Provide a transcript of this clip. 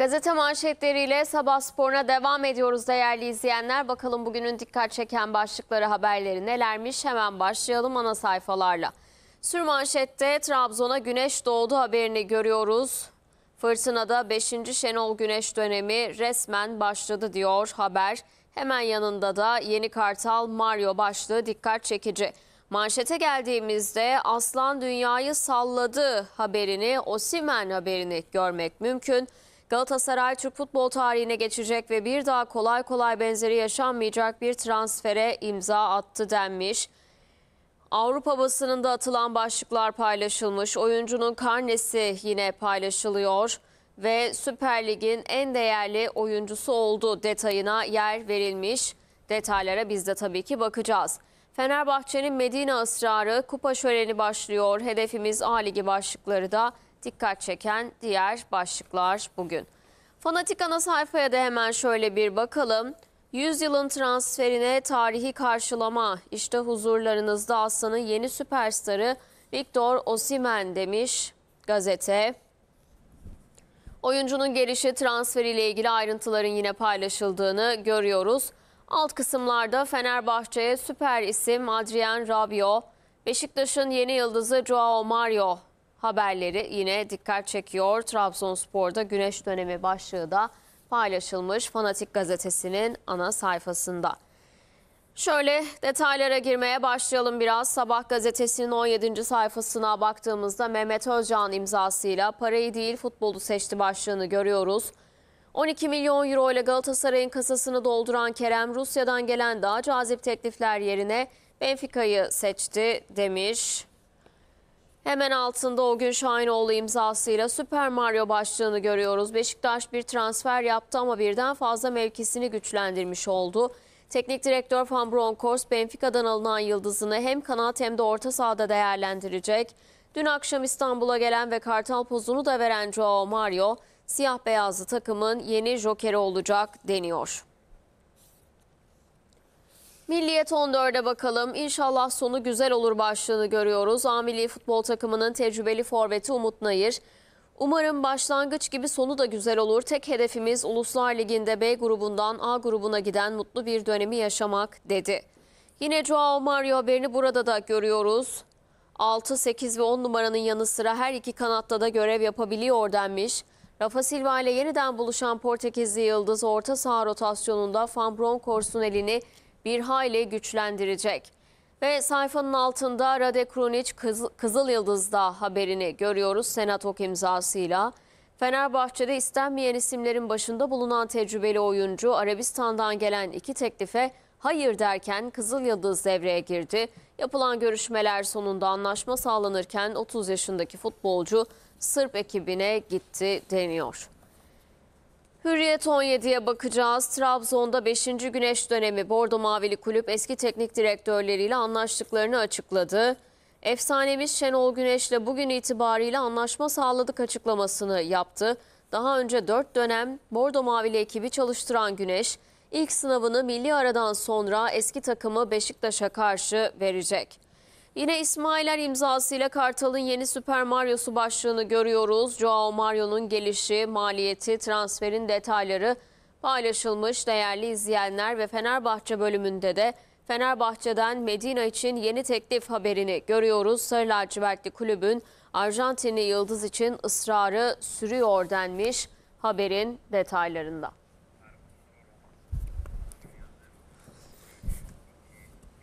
Gazete manşetleriyle sabah sporuna devam ediyoruz değerli izleyenler. Bakalım bugünün dikkat çeken başlıkları haberleri nelermiş hemen başlayalım ana sayfalarla. Sür manşette Trabzon'a güneş doğdu haberini görüyoruz. Fırtınada 5. Şenol Güneş dönemi resmen başladı diyor haber. Hemen yanında da Yeni Kartal Mario başlığı dikkat çekici. Manşete geldiğimizde Aslan dünyayı salladı haberini, Osimen haberini görmek mümkün. Galatasaray Türk futbol tarihine geçecek ve bir daha kolay kolay benzeri yaşanmayacak bir transfere imza attı denmiş. Avrupa basınında atılan başlıklar paylaşılmış. Oyuncunun karnesi yine paylaşılıyor ve Süper Lig'in en değerli oyuncusu olduğu detayına yer verilmiş. Detaylara biz de tabii ki bakacağız. Fenerbahçe'nin Medine ısrarı kupa şöleni başlıyor. Hedefimiz A Ligi başlıkları da dikkat çeken diğer başlıklar bugün. Fanatik ana sayfaya da hemen şöyle bir bakalım. Yüzyılın transferine tarihi karşılama. İşte huzurlarınızda Aslan'ın yeni süperstarı Victor Osimen demiş gazete. Oyuncunun gelişi transferiyle ilgili ayrıntıların yine paylaşıldığını görüyoruz. Alt kısımlarda Fenerbahçe'ye süper isim Adrian Rabio, Beşiktaş'ın yeni yıldızı Joao Mario haberleri yine dikkat çekiyor. Trabzonspor'da güneş dönemi başlığı da paylaşılmış Fanatik gazetesinin ana sayfasında. Şöyle detaylara girmeye başlayalım biraz. Sabah gazetesinin 17. sayfasına baktığımızda Mehmet Özcan imzasıyla parayı değil futbolu seçti başlığını görüyoruz. 12 milyon euro ile Galatasaray'ın kasasını dolduran Kerem Rusya'dan gelen daha cazip teklifler yerine Benfica'yı seçti demiş. Hemen altında o gün Şahinoğlu imzasıyla Süper Mario başlığını görüyoruz. Beşiktaş bir transfer yaptı ama birden fazla mevkisini güçlendirmiş oldu. Teknik direktör Van Bronckhorst Benfica'dan alınan yıldızını hem kanat hem de orta sahada değerlendirecek. Dün akşam İstanbul'a gelen ve kartal pozunu da veren Joao Mario, siyah beyazlı takımın yeni jokeri olacak deniyor. Milliyet 14'e bakalım. İnşallah sonu güzel olur başlığını görüyoruz. Amili futbol takımının tecrübeli forveti Umut Nayır. Umarım başlangıç gibi sonu da güzel olur. Tek hedefimiz Uluslar Ligi'nde B grubundan A grubuna giden mutlu bir dönemi yaşamak dedi. Yine Joao Mario haberini burada da görüyoruz. 6, 8 ve 10 numaranın yanı sıra her iki kanatta da görev yapabiliyor denmiş. Rafa Silva ile yeniden buluşan Portekizli Yıldız orta saha rotasyonunda Van Bronckhorst'un elini bir hayli güçlendirecek. Ve sayfanın altında Rade Krunic Kız, Kızıl Yıldız'da haberini görüyoruz Senatok imzasıyla. Fenerbahçe'de istenmeyen isimlerin başında bulunan tecrübeli oyuncu Arabistan'dan gelen iki teklife hayır derken Kızıl Yıldız devreye girdi. Yapılan görüşmeler sonunda anlaşma sağlanırken 30 yaşındaki futbolcu Sırp ekibine gitti deniyor. Hürriyet 17'ye bakacağız. Trabzon'da 5. Güneş dönemi Bordo Mavili Kulüp eski teknik direktörleriyle anlaştıklarını açıkladı. Efsanemiz Şenol Güneş'le bugün itibariyle anlaşma sağladık açıklamasını yaptı. Daha önce 4 dönem Bordo Mavili ekibi çalıştıran Güneş, ilk sınavını milli aradan sonra eski takımı Beşiktaş'a karşı verecek. Yine İsmailer imzasıyla Kartal'ın yeni Süper Mario'su başlığını görüyoruz. Joao Mario'nun gelişi, maliyeti, transferin detayları paylaşılmış değerli izleyenler ve Fenerbahçe bölümünde de Fenerbahçe'den Medina için yeni teklif haberini görüyoruz. Sarı lacivertli kulübün Arjantinli yıldız için ısrarı sürüyor denmiş haberin detaylarında.